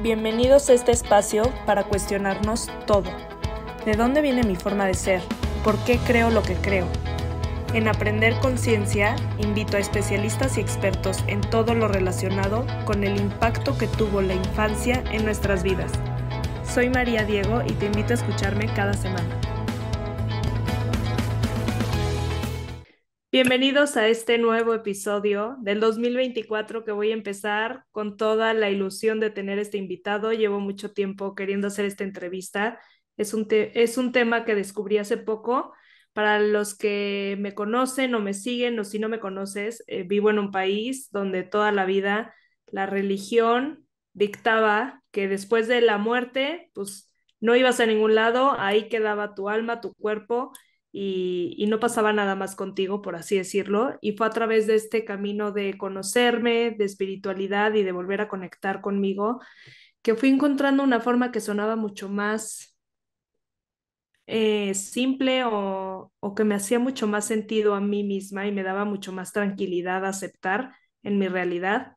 Bienvenidos a este espacio para cuestionarnos todo. ¿De dónde viene mi forma de ser? ¿Por qué creo lo que creo? En Aprender Conciencia invito a especialistas y expertos en todo lo relacionado con el impacto que tuvo la infancia en nuestras vidas. Soy María Diego y te invito a escucharme cada semana. Bienvenidos a este nuevo episodio del 2024 que voy a empezar con toda la ilusión de tener este invitado. Llevo mucho tiempo queriendo hacer esta entrevista. Es un, es un tema que descubrí hace poco. Para los que me conocen o me siguen o si no me conoces, eh, vivo en un país donde toda la vida la religión dictaba que después de la muerte, pues no ibas a ningún lado, ahí quedaba tu alma, tu cuerpo y, no pasaba nada más contigo, por así decirlo, y fue a través de este camino de conocerme, de espiritualidad y de volver a conectar conmigo, que fui encontrando una forma que sonaba mucho más eh, simple o, o que me hacía mucho más sentido a mí misma y me daba mucho más tranquilidad aceptar en mi realidad.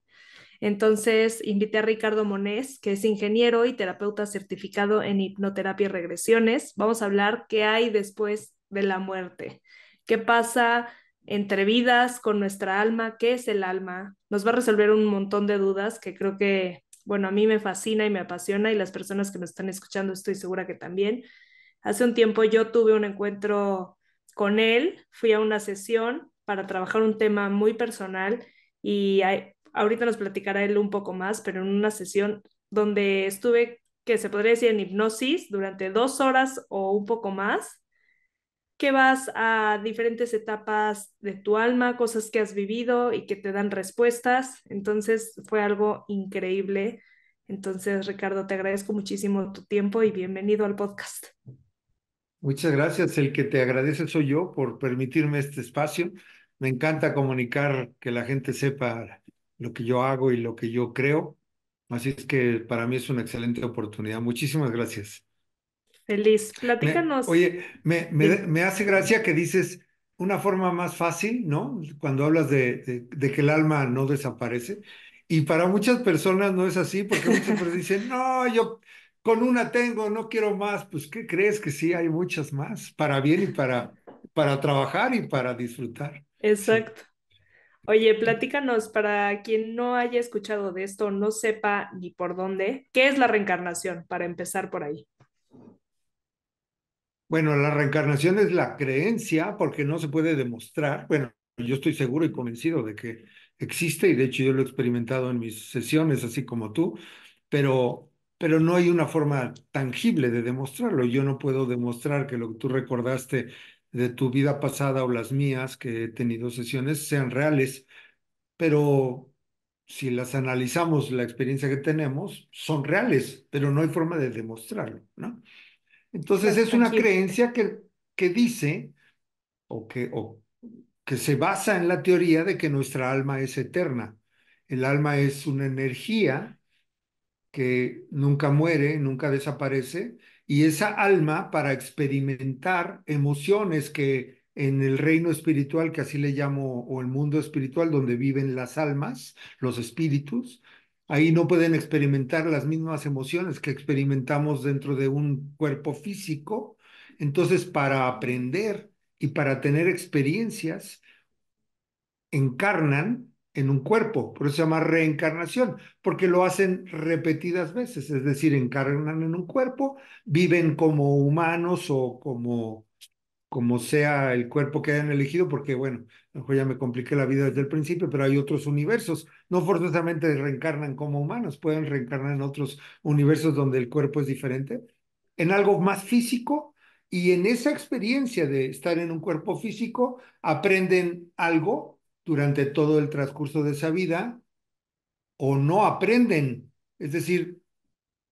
Entonces invité a Ricardo Monés, que es ingeniero y terapeuta certificado en hipnoterapia y regresiones. Vamos a hablar qué hay después de la muerte. ¿Qué pasa entre vidas con nuestra alma? ¿Qué es el alma? Nos va a resolver un montón de dudas que creo que, bueno, a mí me fascina y me apasiona y las personas que nos están escuchando estoy segura que también. Hace un tiempo yo tuve un encuentro con él, fui a una sesión para trabajar un tema muy personal y ahorita nos platicará él un poco más, pero en una sesión donde estuve, que se podría decir en hipnosis, durante dos horas o un poco más, que vas a diferentes etapas de tu alma, cosas que has vivido y que te dan respuestas. Entonces fue algo increíble. Entonces, Ricardo, te agradezco muchísimo tu tiempo y bienvenido al podcast. Muchas gracias. El que te agradece soy yo por permitirme este espacio. Me encanta comunicar, que la gente sepa lo que yo hago y lo que yo creo. Así es que para mí es una excelente oportunidad. Muchísimas gracias. Feliz, platícanos. oye, me, hace gracia que dices una forma más fácil, ¿no? Cuando hablas de, de, que el alma no desaparece. Y para muchas personas no es así, porque muchas personas dicen, no, yo con una tengo, no quiero más. Pues, ¿qué crees que sí hay muchas más? Para bien y para, para trabajar y para disfrutar. Exacto. Oye, platícanos, para quien no haya escuchado de esto, no sepa ni por dónde, ¿qué es la reencarnación? Para empezar por ahí. Bueno, la reencarnación es la creencia porque no se puede demostrar. Bueno, yo estoy seguro y convencido de que existe y de hecho yo lo he experimentado en mis sesiones, así como tú, pero, pero no hay una forma tangible de demostrarlo. Yo no puedo demostrar que lo que tú recordaste de tu vida pasada o las mías que he tenido sesiones sean reales, pero si las analizamos, la experiencia que tenemos, son reales, pero no hay forma de demostrarlo, ¿no? Entonces es una creencia que, dice o que, o que se basa en la teoría de que nuestra alma es eterna. El alma es una energía que nunca muere, nunca desaparece, y esa alma para experimentar emociones que en el reino espiritual, que así le llamo, o el mundo espiritual donde viven las almas, los espíritus, ahí no pueden experimentar las mismas emociones que experimentamos dentro de un cuerpo físico. Entonces, para aprender y para tener experiencias, encarnan en un cuerpo, por eso se llama reencarnación, porque lo hacen repetidas veces, es decir, encarnan en un cuerpo, viven como humanos o como como sea el cuerpo que hayan elegido, porque bueno, mejor ya me compliqué la vida desde el principio, pero hay otros universos. No forzosamente reencarnan como humanos, pueden reencarnar en otros universos donde el cuerpo es diferente, en algo más físico, y en esa experiencia de estar en un cuerpo físico, aprenden algo durante todo el transcurso de esa vida, o no aprenden, es decir,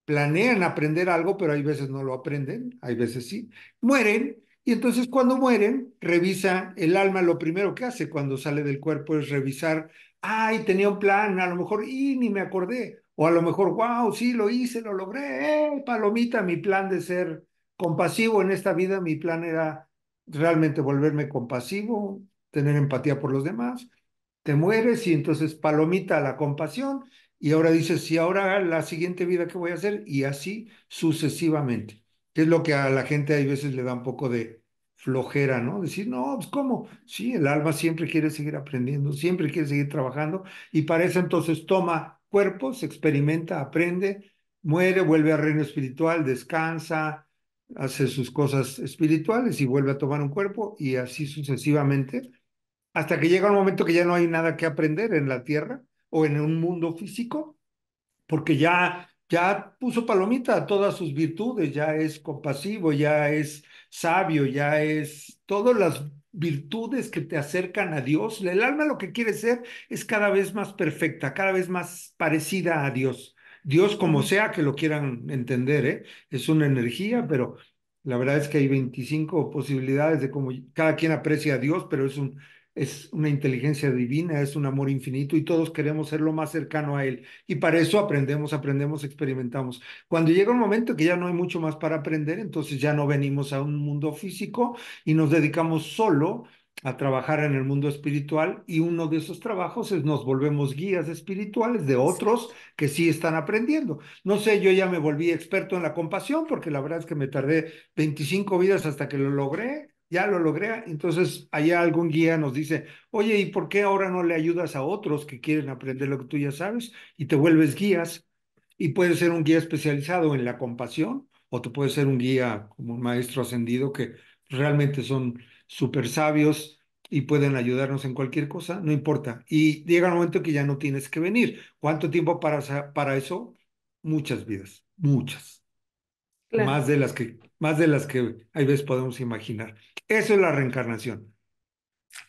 planean aprender algo, pero hay veces no lo aprenden, hay veces sí, mueren y entonces cuando mueren, revisa el alma, lo primero que hace cuando sale del cuerpo es revisar, ay, tenía un plan, a lo mejor, y ni me acordé, o a lo mejor, wow, sí, lo hice, lo logré, eh, palomita, mi plan de ser compasivo en esta vida, mi plan era realmente volverme compasivo, tener empatía por los demás, te mueres y entonces palomita la compasión, y ahora dices, si ahora la siguiente vida que voy a hacer, y así sucesivamente es lo que a la gente hay veces le da un poco de flojera, ¿no? Decir, no, pues cómo, sí, el alma siempre quiere seguir aprendiendo, siempre quiere seguir trabajando y para eso entonces toma cuerpos, experimenta, aprende, muere, vuelve al reino espiritual, descansa, hace sus cosas espirituales y vuelve a tomar un cuerpo y así sucesivamente, hasta que llega un momento que ya no hay nada que aprender en la tierra o en un mundo físico, porque ya ya puso palomita a todas sus virtudes, ya es compasivo, ya es sabio, ya es todas las virtudes que te acercan a Dios. El alma lo que quiere ser es cada vez más perfecta, cada vez más parecida a Dios. Dios como sea que lo quieran entender, ¿eh? es una energía, pero la verdad es que hay 25 posibilidades de cómo cada quien aprecia a Dios, pero es un es una inteligencia divina, es un amor infinito y todos queremos ser lo más cercano a Él. Y para eso aprendemos, aprendemos, experimentamos. Cuando llega un momento que ya no hay mucho más para aprender, entonces ya no venimos a un mundo físico y nos dedicamos solo a trabajar en el mundo espiritual y uno de esos trabajos es nos volvemos guías espirituales de otros que sí están aprendiendo. No sé, yo ya me volví experto en la compasión porque la verdad es que me tardé 25 vidas hasta que lo logré ya lo logré. Entonces, allá algún guía nos dice, oye, ¿y por qué ahora no le ayudas a otros que quieren aprender lo que tú ya sabes? Y te vuelves guías. Y puedes ser un guía especializado en la compasión o te puedes ser un guía como un maestro ascendido que realmente son súper sabios y pueden ayudarnos en cualquier cosa, no importa. Y llega un momento que ya no tienes que venir. ¿Cuánto tiempo para, para eso? Muchas vidas, muchas. Más de las que más de las que a veces podemos imaginar. Eso es la reencarnación.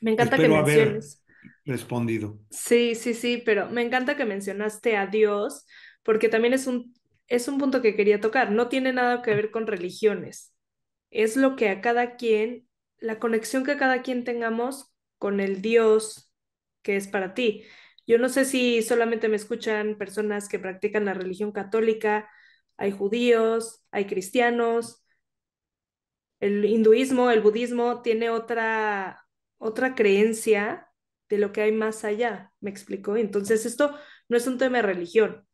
Me encanta que menciones. Haber respondido. Sí, sí, sí, pero me encanta que mencionaste a Dios, porque también es un, es un punto que quería tocar. No tiene nada que ver con religiones. Es lo que a cada quien, la conexión que cada quien tengamos con el Dios que es para ti. Yo no sé si solamente me escuchan personas que practican la religión católica, hay judíos, hay cristianos, el hinduismo, el budismo tiene otra, otra creencia de lo que hay más allá, ¿me explicó. Entonces esto no es un tema de religión.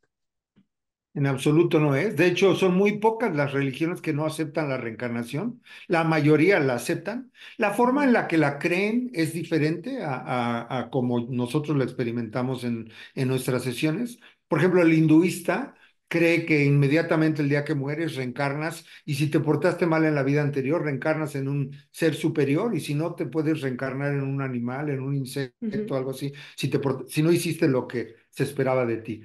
En absoluto no es. De hecho, son muy pocas las religiones que no aceptan la reencarnación. La mayoría la aceptan. La forma en la que la creen es diferente a, como nosotros la experimentamos en, en nuestras sesiones. Por ejemplo, el hinduista cree que inmediatamente el día que mueres reencarnas y si te portaste mal en la vida anterior, reencarnas en un ser superior y si no te puedes reencarnar en un animal, en un insecto, algo así, si, te si no hiciste lo que se esperaba de ti.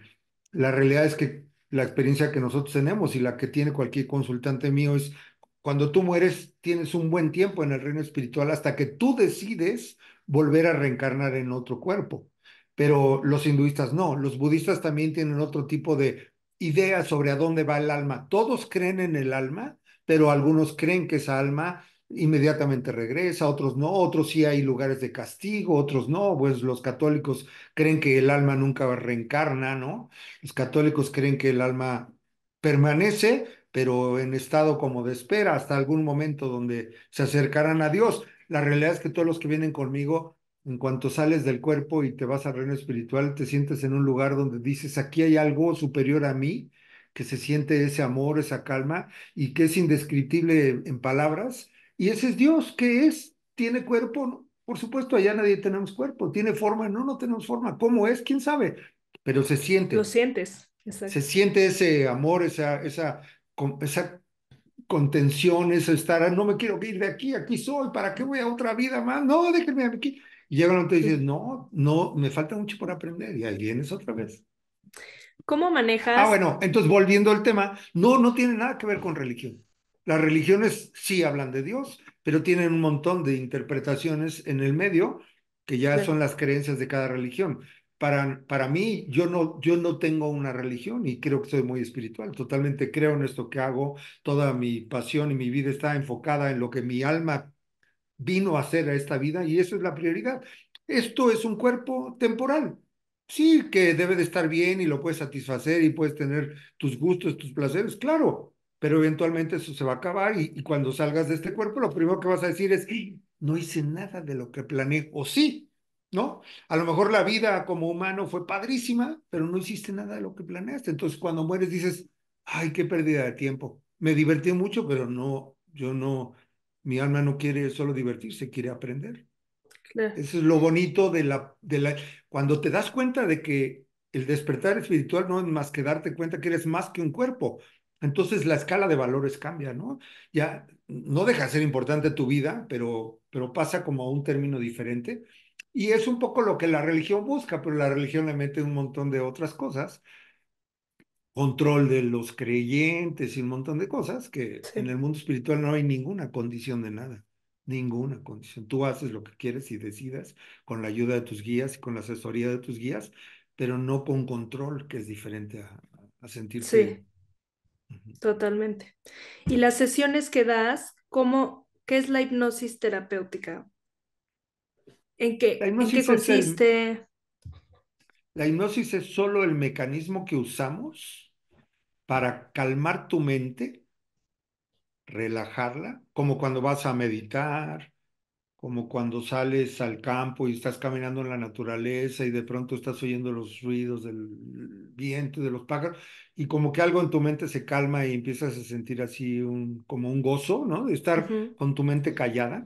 La realidad es que la experiencia que nosotros tenemos y la que tiene cualquier consultante mío es cuando tú mueres tienes un buen tiempo en el reino espiritual hasta que tú decides volver a reencarnar en otro cuerpo pero los hinduistas no. Los budistas también tienen otro tipo de idea sobre a dónde va el alma. Todos creen en el alma, pero algunos creen que esa alma inmediatamente regresa, otros no, otros sí hay lugares de castigo, otros no, pues los católicos creen que el alma nunca reencarna, ¿no? Los católicos creen que el alma permanece, pero en estado como de espera, hasta algún momento donde se acercarán a Dios. La realidad es que todos los que vienen conmigo en cuanto sales del cuerpo y te vas al reino espiritual, te sientes en un lugar donde dices, aquí hay algo superior a mí, que se siente ese amor, esa calma, y que es indescriptible en palabras. Y ese es Dios, ¿qué es, tiene cuerpo, por supuesto, allá nadie tenemos cuerpo, tiene forma, no, no tenemos forma, ¿cómo es? ¿Quién sabe? Pero se siente. Lo sientes. Exacto. Se siente ese amor, esa, esa, esa contención, eso estar, ah, no me quiero ir de aquí, aquí soy, ¿para qué voy a otra vida más? No, déjenme aquí. Y llega un y no, no, me falta mucho por aprender. Y ahí vienes otra vez. ¿Cómo manejas? Ah, bueno, entonces volviendo al tema, no, no tiene nada que ver con religión. Las religiones sí hablan de Dios, pero tienen un montón de interpretaciones en el medio que ya son las creencias de cada religión. Para, para mí, yo no, yo no tengo una religión y creo que soy muy espiritual. Totalmente creo en esto que hago. Toda mi pasión y mi vida está enfocada en lo que mi alma vino a hacer a esta vida y eso es la prioridad. Esto es un cuerpo temporal. Sí, que debe de estar bien y lo puedes satisfacer y puedes tener tus gustos, tus placeres, claro, pero eventualmente eso se va a acabar y, y cuando salgas de este cuerpo lo primero que vas a decir es, no hice nada de lo que planeé, o sí, ¿no? A lo mejor la vida como humano fue padrísima, pero no hiciste nada de lo que planeaste. Entonces cuando mueres dices, ay, qué pérdida de tiempo. Me divertí mucho, pero no, yo no, mi alma no quiere solo divertirse, quiere aprender. Eso es lo bonito de la, de la... Cuando te das cuenta de que el despertar espiritual no es más que darte cuenta que eres más que un cuerpo, entonces la escala de valores cambia, ¿no? Ya no deja de ser importante tu vida, pero, pero pasa como a un término diferente. Y es un poco lo que la religión busca, pero la religión le mete un montón de otras cosas control de los creyentes y un montón de cosas que en el mundo espiritual no hay ninguna condición de nada, ninguna condición. Tú haces lo que quieres y decidas con la ayuda de tus guías y con la asesoría de tus guías, pero no con control, que es diferente a, a sentirse. Sí, totalmente. Y las sesiones que das, ¿cómo, ¿qué es la hipnosis terapéutica? ¿En ¿en qué consiste? La hipnosis es solo el mecanismo que usamos para calmar tu mente, relajarla, como cuando vas a meditar, como cuando sales al campo y estás caminando en la naturaleza y de pronto estás oyendo los ruidos del viento, de los pájaros, y como que algo en tu mente se calma y empiezas a sentir así un, como un gozo, ¿no? De estar con tu mente callada.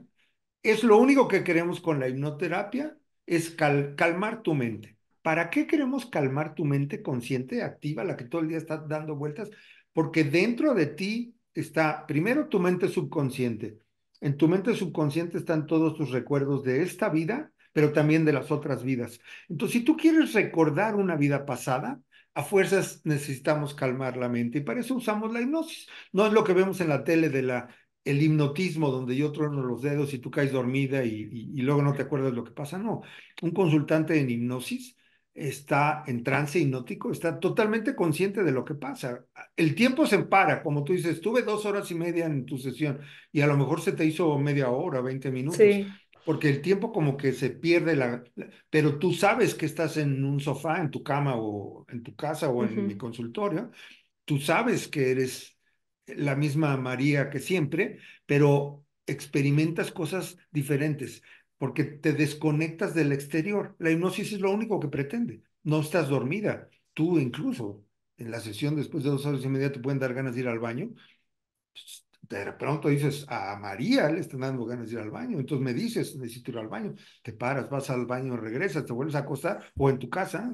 Es lo único que queremos con la hipnoterapia, es calmar tu mente. ¿Para qué queremos calmar tu mente consciente, activa, la que todo el día está dando vueltas? Porque dentro de ti está primero tu mente subconsciente. En tu mente subconsciente están todos tus recuerdos de esta vida, pero también de las otras vidas. Entonces, si tú quieres recordar una vida pasada, a fuerzas necesitamos calmar la mente y para eso usamos la hipnosis. No es lo que vemos en la tele de la el hipnotismo donde yo trono los dedos y tú caes dormida y, y luego no te acuerdas lo que pasa. No, un consultante en hipnosis está en trance hipnótico, está totalmente consciente de lo que pasa. El tiempo se empara, como tú dices, tuve dos horas y media en tu sesión y a lo mejor se te hizo media hora, 20 minutos. Porque el tiempo como que se pierde, la, pero tú sabes que estás en un sofá, en tu cama o en tu casa o en mi consultorio, tú sabes que eres la misma María que siempre, pero experimentas cosas diferentes porque te desconectas del exterior. La hipnosis es lo único que pretende. No estás dormida. Tú incluso en la sesión después de dos horas y media te pueden dar ganas de ir al baño. De pronto dices, a María le están dando ganas de ir al baño. Entonces me dices, necesito ir al baño. Te paras, vas al baño, regresas, te vuelves a acostar o en tu casa.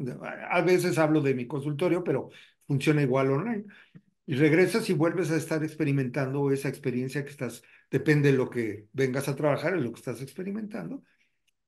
A veces hablo de mi consultorio, pero funciona igual online. Y regresas y vuelves a estar experimentando esa experiencia que estás, depende de lo que vengas a trabajar, en lo que estás experimentando.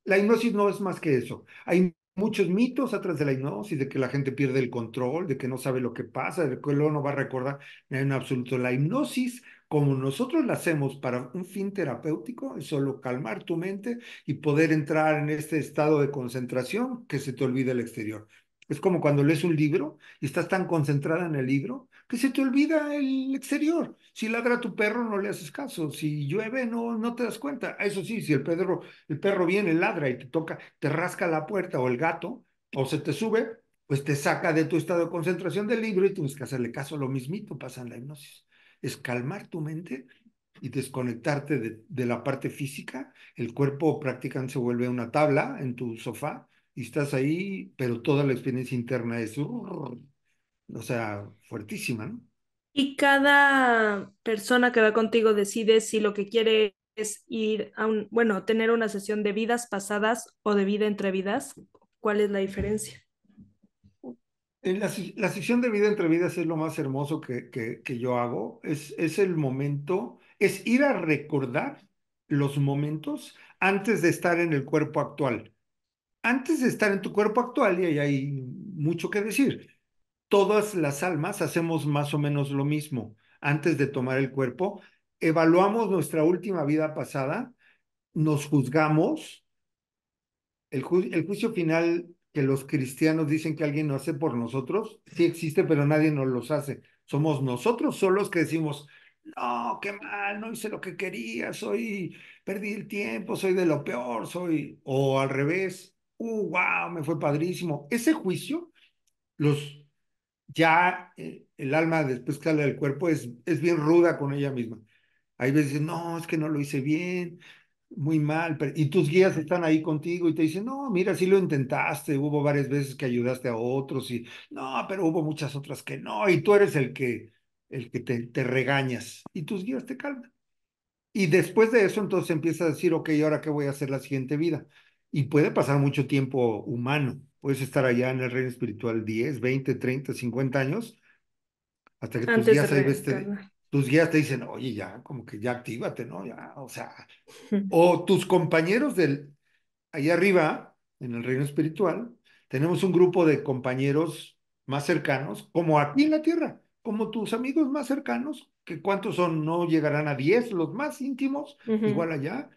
La hipnosis no es más que eso. Hay muchos mitos atrás de la hipnosis, de que la gente pierde el control, de que no sabe lo que pasa, de que luego no va a recordar en absoluto. La hipnosis, como nosotros la hacemos para un fin terapéutico, es solo calmar tu mente y poder entrar en este estado de concentración que se te olvida el exterior. Es como cuando lees un libro y estás tan concentrada en el libro que se te olvida el exterior. Si ladra tu perro, no le haces caso. Si llueve, no, no te das cuenta. Eso sí, si el perro, el perro viene, ladra y te toca, te rasca la puerta o el gato, o se te sube, pues te saca de tu estado de concentración del libro y tienes que hacerle caso. Lo mismito pasa en la hipnosis. Es calmar tu mente y desconectarte de, de la parte física. El cuerpo prácticamente se vuelve una tabla en tu sofá y estás ahí, pero toda la experiencia interna es o sea, fuertísima, Y cada persona que va contigo decide si lo que quiere es ir a un, bueno, tener una sesión de vidas pasadas o de vida entre vidas. ¿Cuál es la diferencia? La, la sesión de vida entre vidas es lo más hermoso que, yo hago. Es, es el momento, es ir a recordar los momentos antes de estar en el cuerpo actual. Antes de estar en tu cuerpo actual, y ahí hay mucho que decir, todas las almas hacemos más o menos lo mismo antes de tomar el cuerpo. Evaluamos nuestra última vida pasada, nos juzgamos. El, juicio final que los cristianos dicen que alguien no hace por nosotros, sí existe, pero nadie nos los hace. Somos nosotros solos que decimos, no, qué mal, no hice lo que quería, soy, perdí el tiempo, soy de lo peor, soy, o al revés, uh, wow, me fue padrísimo. Ese juicio, los ya eh, el alma después que sale del cuerpo es, es bien ruda con ella misma. Hay veces, no, es que no lo hice bien, muy mal, y tus guías están ahí contigo y te dicen, no, mira, sí lo intentaste, hubo varias veces que ayudaste a otros y, no, pero hubo muchas otras que no, y tú eres el que, el que te, te regañas y tus guías te calman. Y después de eso, entonces empiezas a decir, ok, ¿ahora qué voy a hacer la siguiente vida? Y puede pasar mucho tiempo humano, puedes estar allá en el reino espiritual 10, 20, 30, 50 años, hasta que tus guías, te, tus guías te dicen, oye, ya, como que ya actívate, ¿no? Ya, o sea, o tus compañeros del, allá arriba, en el reino espiritual, tenemos un grupo de compañeros más cercanos, como aquí en la tierra, como tus amigos más cercanos, que cuántos son, no llegarán a 10, los más íntimos, igual allá,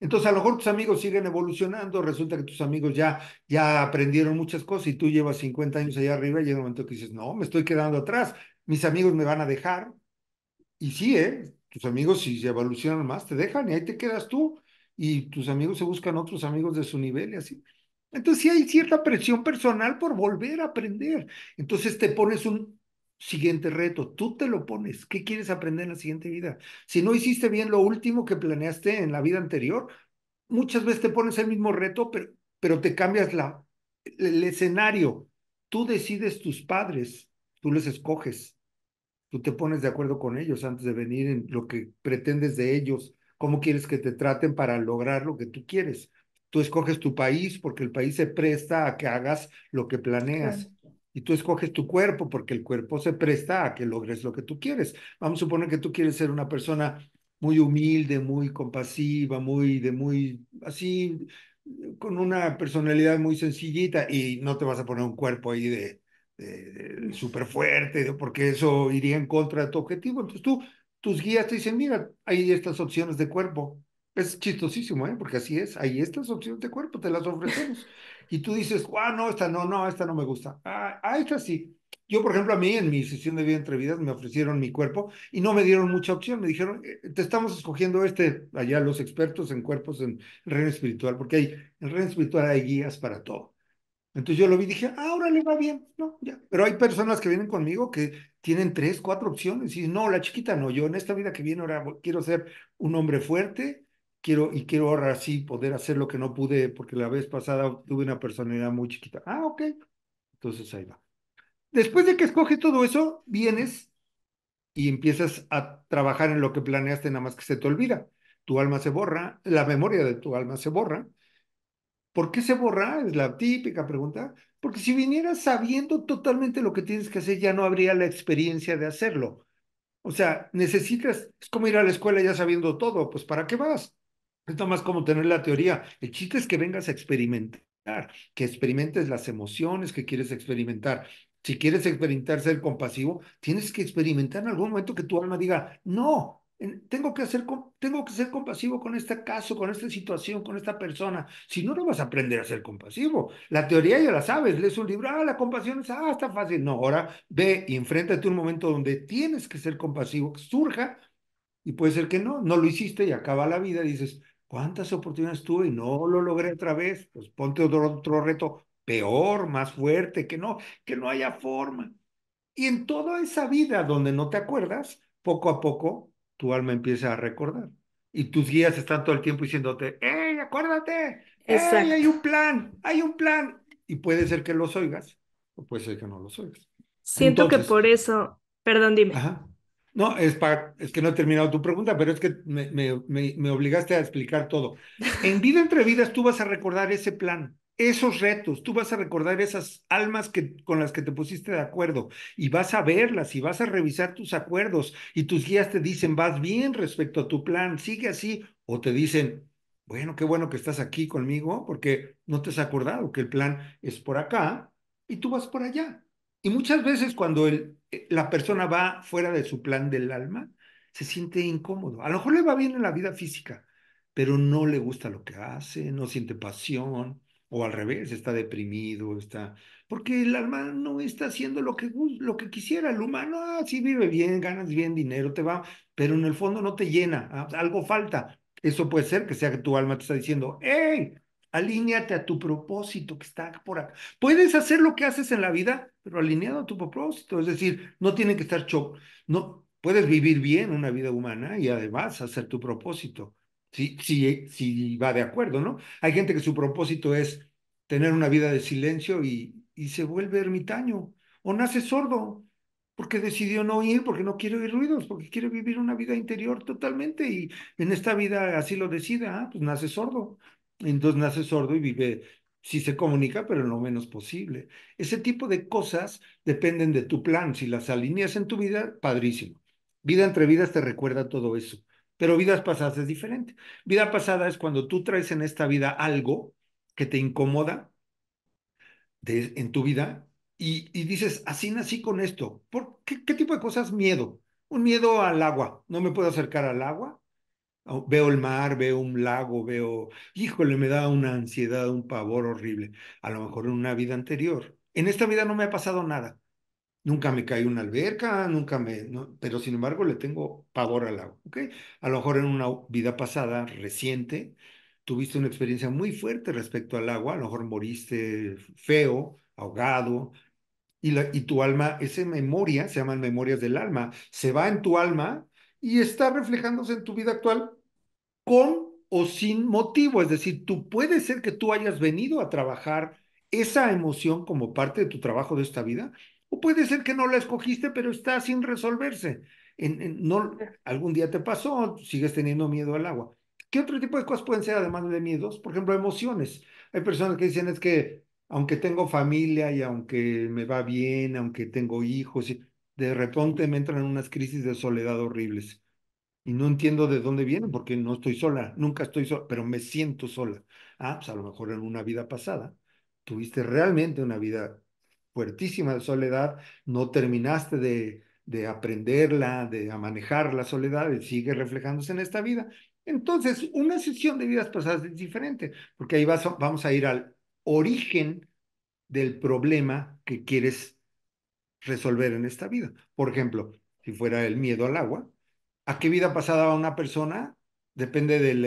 entonces, a lo mejor tus amigos siguen evolucionando, resulta que tus amigos ya, ya aprendieron muchas cosas y tú llevas 50 años allá arriba y llega un momento que dices, no, me estoy quedando atrás, mis amigos me van a dejar. Y sí, ¿eh? tus amigos si se evolucionan más, te dejan y ahí te quedas tú y tus amigos se buscan otros amigos de su nivel y así. Entonces sí hay cierta presión personal por volver a aprender. Entonces te pones un Siguiente reto, tú te lo pones. ¿Qué quieres aprender en la siguiente vida? Si no hiciste bien lo último que planeaste en la vida anterior, muchas veces te pones el mismo reto, pero, pero te cambias la, el, escenario. Tú decides tus padres, tú les escoges, tú te pones de acuerdo con ellos antes de venir en lo que pretendes de ellos, cómo quieres que te traten para lograr lo que tú quieres. Tú escoges tu país porque el país se presta a que hagas lo que planeas y tú escoges tu cuerpo porque el cuerpo se presta a que logres lo que tú quieres. Vamos a suponer que tú quieres ser una persona muy humilde, muy compasiva, muy de muy así con una personalidad muy sencillita y no te vas a poner un cuerpo ahí de, súper fuerte porque eso iría en contra de tu objetivo. Entonces tú, tus guías te dicen, mira, hay estas opciones de cuerpo. Es chistosísimo, ¿eh? porque así es. Hay estas opciones de cuerpo, te las ofrecemos. Y tú dices, ah, no, esta no, no, esta no me gusta. Ah, así. Yo, por ejemplo, a mí en mi sesión de vida entre vidas me ofrecieron mi cuerpo y no me dieron mucha opción. Me dijeron, eh, te estamos escogiendo este, allá los expertos en cuerpos en reino espiritual, porque hay, en reino espiritual hay guías para todo. Entonces yo lo vi y dije, ahora le va bien. No, ya. Pero hay personas que vienen conmigo que tienen tres, cuatro opciones y no, la chiquita no, yo en esta vida que viene ahora quiero ser un hombre fuerte, quiero y quiero ahora sí poder hacer lo que no pude porque la vez pasada tuve una personalidad muy chiquita. Ah, ok. Entonces ahí va. Después de que escoges todo eso, vienes y empiezas a trabajar en lo que planeaste, nada más que se te olvida. Tu alma se borra, la memoria de tu alma se borra. ¿Por qué se borra? Es la típica pregunta. Porque si vinieras sabiendo totalmente lo que tienes que hacer, ya no habría la experiencia de hacerlo. O sea, necesitas, es como ir a la escuela ya sabiendo todo, pues ¿para qué vas? Es nada más como tener la teoría. El chiste es que vengas a experimentar, que experimentes las emociones que quieres experimentar, si quieres experimentar ser compasivo, tienes que experimentar en algún momento que tu alma diga, no, tengo que, hacer, tengo que ser compasivo con este caso, con esta situación, con esta persona. Si no, no vas a aprender a ser compasivo. La teoría ya la sabes, lees un libro, ah, la compasión es, ah, está fácil. No, ahora ve y enfréntate un momento donde tienes que ser compasivo, surja, y puede ser que no, no lo hiciste y acaba la vida. dices, ¿cuántas oportunidades tuve y no lo logré otra vez? Pues ponte otro reto peor, más fuerte, que no, que no haya forma. Y en toda esa vida donde no te acuerdas, poco a poco tu alma empieza a recordar. Y tus guías están todo el tiempo diciéndote, ¡Ey, acuérdate! hay un plan! ¡Hay un plan! Y puede ser que los oigas, o puede ser que no los oigas. Siento que por eso, perdón, dime. No, es, para, es que no he terminado tu pregunta, pero es que me, me obligaste a explicar todo. En vida entre vidas tú vas a recordar ese plan esos retos, tú vas a recordar esas almas que, con las que te pusiste de acuerdo y vas a verlas y vas a revisar tus acuerdos y tus guías te dicen, vas bien respecto a tu plan, sigue así, o te dicen, bueno, qué bueno que estás aquí conmigo porque no te has acordado que el plan es por acá y tú vas por allá. Y muchas veces cuando eh, la persona va fuera de su plan del alma, se siente incómodo. A lo mejor le va bien en la vida física, pero no le gusta lo que hace, no siente pasión o al revés, está deprimido, está... Porque el alma no está haciendo lo que, lo que quisiera, el humano ah, sí vive bien, ganas bien, dinero te va, pero en el fondo no te llena, ah, pues, algo falta. Eso puede ser que sea que tu alma te está diciendo, hey, alíniate a tu propósito que está por acá. Puedes hacer lo que haces en la vida, pero alineado a tu propósito, es decir, no tiene que estar choc, no, puedes vivir bien una vida humana y además hacer tu propósito si, si, va de acuerdo, ¿no? Hay gente que su propósito es tener una vida de silencio y, y se vuelve ermitaño o nace sordo porque decidió no ir, porque no quiere oír ruidos, porque quiere vivir una vida interior totalmente y en esta vida así lo decida ah, pues nace sordo. Entonces nace sordo y vive, si se comunica, pero lo menos posible. Ese tipo de cosas dependen de tu plan. Si las alineas en tu vida, padrísimo. Vida entre vidas te recuerda todo eso. Pero vidas pasadas es diferente. Vida pasada es cuando tú traes en esta vida algo que te incomoda en tu vida y, dices, así nací con esto. ¿Por qué, qué, tipo de cosas? Miedo. Un miedo al agua. No me puedo acercar al agua. Oh, veo el mar, veo un lago, veo, híjole, me da una ansiedad, un pavor horrible. A lo mejor en una vida anterior. En esta vida no me ha pasado nada. Nunca me caí una alberca, nunca me... pero sin embargo le tengo pavor al agua, okay A lo mejor en una vida pasada, reciente, tuviste una experiencia muy fuerte respecto al agua, a lo mejor moriste feo, ahogado, y, tu alma, esa memoria, se llaman memorias del alma, se va en tu alma y está reflejándose en tu vida actual con o sin motivo. Es decir, tú puede ser que tú hayas venido a trabajar esa emoción como parte de tu trabajo de esta vida, o puede ser que no la escogiste, pero está sin resolverse. En, no, algún día te pasó, sigues teniendo miedo al agua. ¿Qué otro tipo de cosas pueden ser además de miedos? Por ejemplo, emociones. Hay personas que dicen es que aunque tengo familia y aunque me va bien, aunque tengo hijos, de repente me entran unas crisis de soledad horribles. Y no entiendo de dónde vienen porque no estoy sola, nunca estoy sola, pero me siento sola. Ah, pues a lo mejor en una vida pasada tuviste realmente una vida fuertísima soledad, no terminaste de, aprenderla, de manejar la soledad, y sigue reflejándose en esta vida. Entonces, una sesión de vidas pasadas es diferente, porque ahí vamos a ir al origen del problema que quieres resolver en esta vida. Por ejemplo, si fuera el miedo al agua, ¿a qué vida pasada va una persona? Depende del,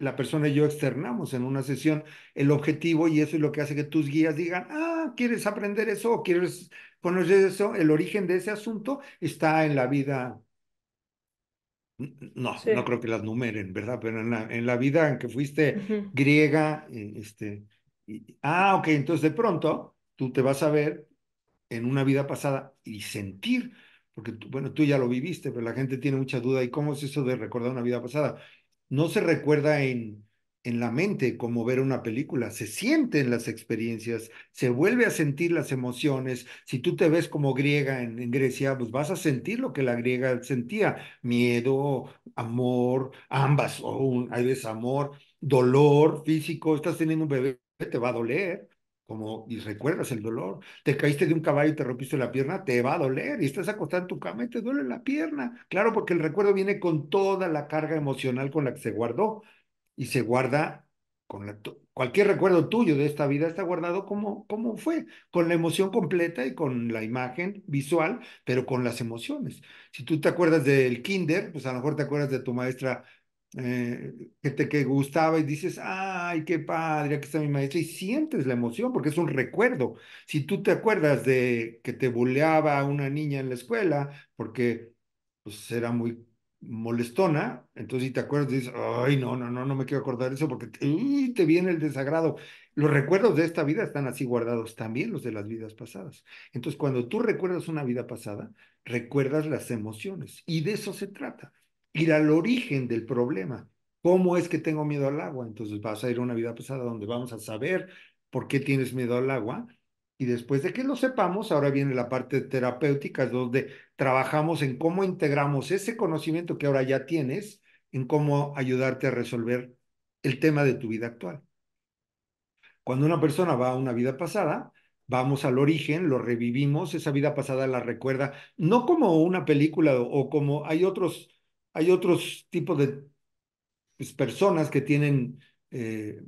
la persona y yo externamos en una sesión el objetivo y eso es lo que hace que tus guías digan, ah, ¿quieres aprender eso? ¿O ¿Quieres conocer eso? El origen de ese asunto está en la vida. No, no creo que las numeren, ¿verdad? Pero en la, en la vida en que fuiste griega, eh, este, ah, ok, entonces de pronto tú te vas a ver en una vida pasada y sentir, porque bueno, tú ya lo viviste, pero la gente tiene mucha duda, ¿y cómo es eso de recordar una vida pasada? no se recuerda en, en la mente como ver una película, se sienten las experiencias, se vuelve a sentir las emociones. Si tú te ves como griega en, Grecia, pues vas a sentir lo que la griega sentía, miedo, amor, ambas, o hay desamor, amor, dolor físico, estás teniendo un bebé, te va a doler, como, y recuerdas el dolor, te caíste de un caballo y te rompiste la pierna, te va a doler, y estás acostado en tu cama y te duele la pierna. Claro, porque el recuerdo viene con toda la carga emocional con la que se guardó, y se guarda con cualquier recuerdo tuyo de esta vida está guardado como, como fue, con la emoción completa y con la imagen visual, pero con las emociones. Si tú te acuerdas del kinder, pues a lo mejor te acuerdas de tu maestra eh, que te que gustaba y dices, ay, qué padre, que está mi maestra, y sientes la emoción porque es un recuerdo. Si tú te acuerdas de que te buleaba una niña en la escuela porque pues era muy molestona, entonces si te acuerdas dices, ay, no, no, no, no me quiero acordar de eso porque te viene el desagrado. Los recuerdos de esta vida están así guardados, también los de las vidas pasadas. Entonces, cuando tú recuerdas una vida pasada, recuerdas las emociones y de eso se trata ir al origen del problema. ¿Cómo es que tengo miedo al agua? Entonces vas a ir a una vida pasada donde vamos a saber por qué tienes miedo al agua. Y después de que lo sepamos, ahora viene la parte terapéutica, donde trabajamos en cómo integramos ese conocimiento que ahora ya tienes, en cómo ayudarte a resolver el tema de tu vida actual. Cuando una persona va a una vida pasada, vamos al origen, lo revivimos, esa vida pasada la recuerda, no como una película o como hay otros hay otros tipos de pues, personas que tienen eh,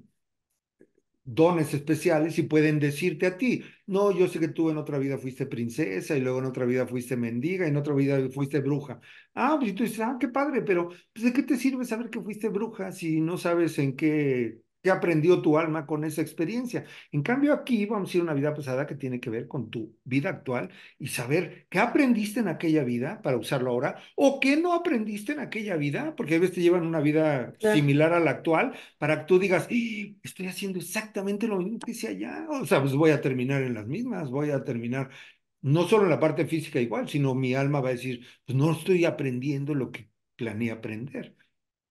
dones especiales y pueden decirte a ti, no, yo sé que tú en otra vida fuiste princesa y luego en otra vida fuiste mendiga y en otra vida fuiste bruja. Ah, pues y tú dices, ah, qué padre, pero pues, ¿de qué te sirve saber que fuiste bruja si no sabes en qué ¿Qué aprendió tu alma con esa experiencia? En cambio, aquí vamos a ir una vida pasada que tiene que ver con tu vida actual y saber qué aprendiste en aquella vida para usarlo ahora o qué no aprendiste en aquella vida, porque a veces te llevan una vida similar a la actual para que tú digas, ¡Eh! estoy haciendo exactamente lo mismo que hice allá. O sea, pues voy a terminar en las mismas, voy a terminar no solo en la parte física igual, sino mi alma va a decir, pues no estoy aprendiendo lo que planeé aprender.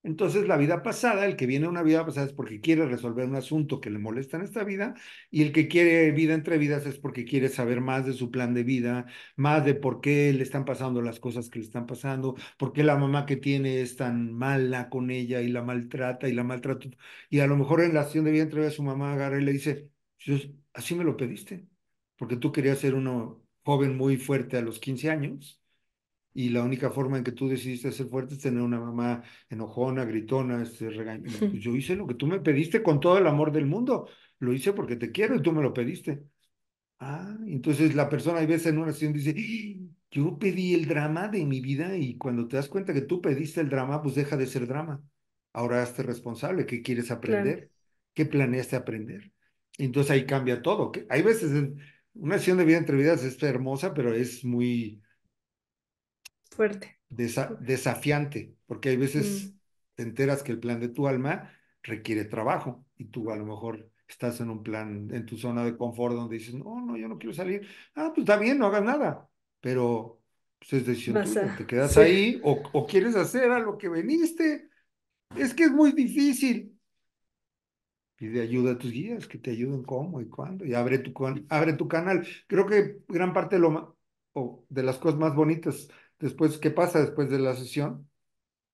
Entonces, la vida pasada, el que viene a una vida pasada es porque quiere resolver un asunto que le molesta en esta vida, y el que quiere vida entre vidas es porque quiere saber más de su plan de vida, más de por qué le están pasando las cosas que le están pasando, por qué la mamá que tiene es tan mala con ella y la maltrata y la maltrata. Y a lo mejor en la acción de vida entre vidas su mamá agarra y le dice, así me lo pediste, porque tú querías ser uno joven muy fuerte a los 15 años y la única forma en que tú decidiste ser fuerte es tener una mamá enojona, gritona, este, regaño. Pues yo hice lo que tú me pediste con todo el amor del mundo. Lo hice porque te quiero y tú me lo pediste. Ah, entonces la persona hay veces en una sesión dice, ¡Ah! yo pedí el drama de mi vida y cuando te das cuenta que tú pediste el drama, pues deja de ser drama. Ahora hazte responsable. ¿Qué quieres aprender? ¿Qué planeaste aprender? Entonces ahí cambia todo. Hay veces, una sesión de vida entre vidas es hermosa, pero es muy Fuerte. desafiante, porque hay veces mm. te enteras que el plan de tu alma requiere trabajo y tú a lo mejor estás en un plan, en tu zona de confort donde dices, no, no, yo no quiero salir. Ah, pues está bien, no hagas nada, pero pues es decisión te quedas ahí o, quieres hacer a lo que veniste. Es que es muy difícil, pide ayuda a tus guías, que te ayuden cómo y cuándo, y abre tu, abre tu canal. Creo que gran parte de, lo, o de las cosas más bonitas después, ¿qué pasa después de la sesión?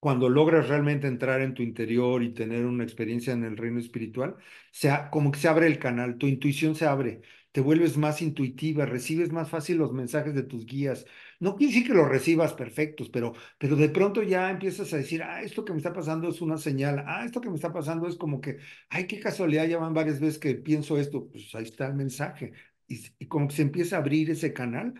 Cuando logras realmente entrar en tu interior y tener una experiencia en el reino espiritual, sea como que se abre el canal, tu intuición se abre, te vuelves más intuitiva, recibes más fácil los mensajes de tus guías. No quiere decir que los recibas perfectos, pero, pero de pronto ya empiezas a decir, ah, esto que me está pasando es una señal, ah, esto que me está pasando es como que, ay, qué casualidad, ya van varias veces que pienso esto, pues ahí está el mensaje. Y, y como que se empieza a abrir ese canal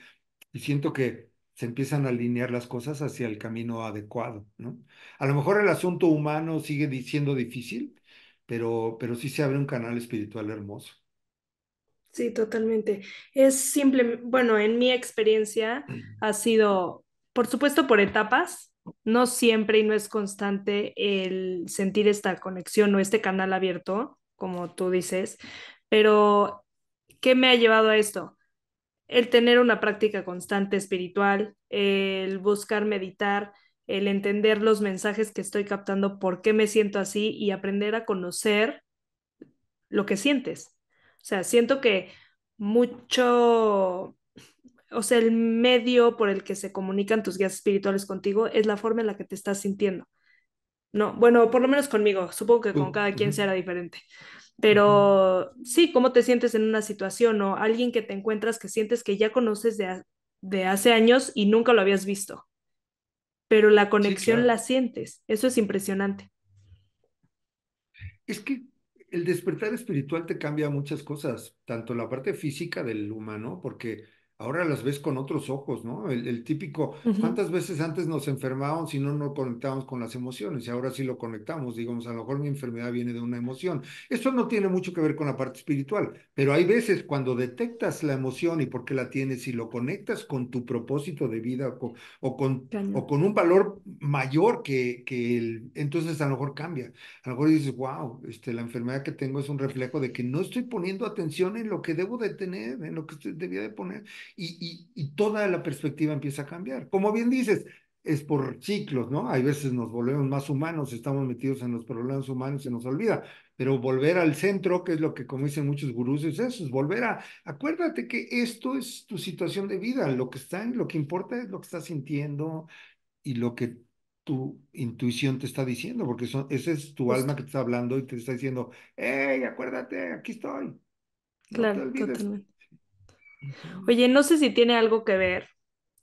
y siento que se empiezan a alinear las cosas hacia el camino adecuado, ¿no? A lo mejor el asunto humano sigue siendo difícil, pero, pero sí se abre un canal espiritual hermoso. Sí, totalmente. Es simple, bueno, en mi experiencia ha sido, por supuesto, por etapas, no siempre y no es constante el sentir esta conexión o este canal abierto, como tú dices, pero ¿qué me ha llevado a esto? el tener una práctica constante espiritual, el buscar meditar, el entender los mensajes que estoy captando, por qué me siento así y aprender a conocer lo que sientes. O sea, siento que mucho, o sea, el medio por el que se comunican tus guías espirituales contigo es la forma en la que te estás sintiendo. No, bueno, por lo menos conmigo, supongo que con cada quien será diferente. Pero sí, cómo te sientes en una situación o alguien que te encuentras que sientes que ya conoces de, hace años y nunca lo habías visto. Pero la conexión la sientes. Eso es impresionante. Es que el despertar espiritual te cambia muchas cosas, tanto la parte física del humano, porque ahora las ves con otros ojos, ¿no? El, típico, ¿cuántas veces antes nos enfermábamos y no nos conectábamos con las emociones? Y ahora sí lo conectamos, digamos, a lo mejor mi enfermedad viene de una emoción. Eso no tiene mucho que ver con la parte espiritual, pero hay veces cuando detectas la emoción y por qué la tienes y lo conectas con tu propósito de vida o con, o con, un valor mayor que, que el, entonces a lo mejor cambia. A lo mejor dices, wow, este, la enfermedad que tengo es un reflejo de que no estoy poniendo atención en lo que debo de tener, en lo que debía de poner y, y, y toda la perspectiva empieza a cambiar. Como bien dices, es por ciclos, ¿no? Hay veces nos volvemos más humanos, estamos metidos en los problemas humanos, se nos olvida, pero volver al centro, que es lo que como dicen muchos gurús, es eso, es volver a, acuérdate que esto es tu situación de vida, lo que está, lo que importa es lo que estás sintiendo y lo que tu intuición te está diciendo, porque eso, ese es tu alma que te está hablando y te está diciendo, hey, acuérdate, aquí estoy. No claro, Oye, no sé si tiene algo que ver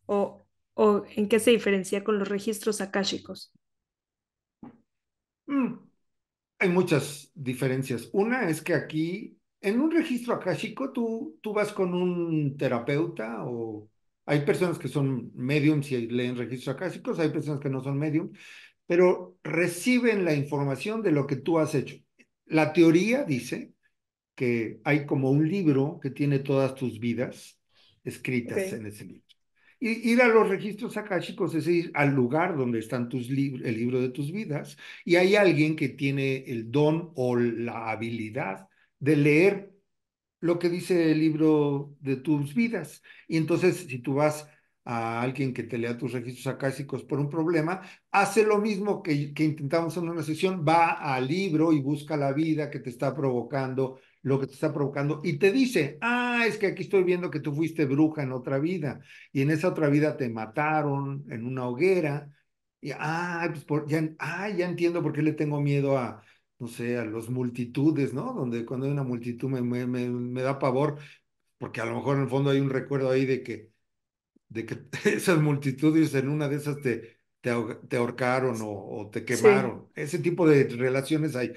o, o en qué se diferencia con los registros akáshicos. Mm, hay muchas diferencias. Una es que aquí, en un registro akáshico, tú, tú vas con un terapeuta o hay personas que son mediums y leen registros akáshicos, hay personas que no son medium, pero reciben la información de lo que tú has hecho. La teoría dice que hay como un libro que tiene todas tus vidas escritas en ese libro. Y ir a los registros akáshicos es ir al lugar donde están tus libros, el libro de tus vidas y hay alguien que tiene el don o la habilidad de leer lo que dice el libro de tus vidas. Y entonces, si tú vas a alguien que te lea tus registros akáshicos por un problema, hace lo mismo que, que intentamos en una sesión, va al libro y busca la vida que te está provocando lo que te está provocando y te dice, ah, es que aquí estoy viendo que tú fuiste bruja en otra vida y en esa otra vida te mataron en una hoguera. Y, ah, pues ah, ya, entiendo por qué le tengo miedo a, no sé, a los multitudes, ¿no? Donde cuando hay una multitud me, da pavor, porque a lo mejor en el fondo hay un recuerdo ahí de que, de que esas multitudes en una de esas te, te, ahorcaron o, te quemaron. Ese tipo de relaciones hay.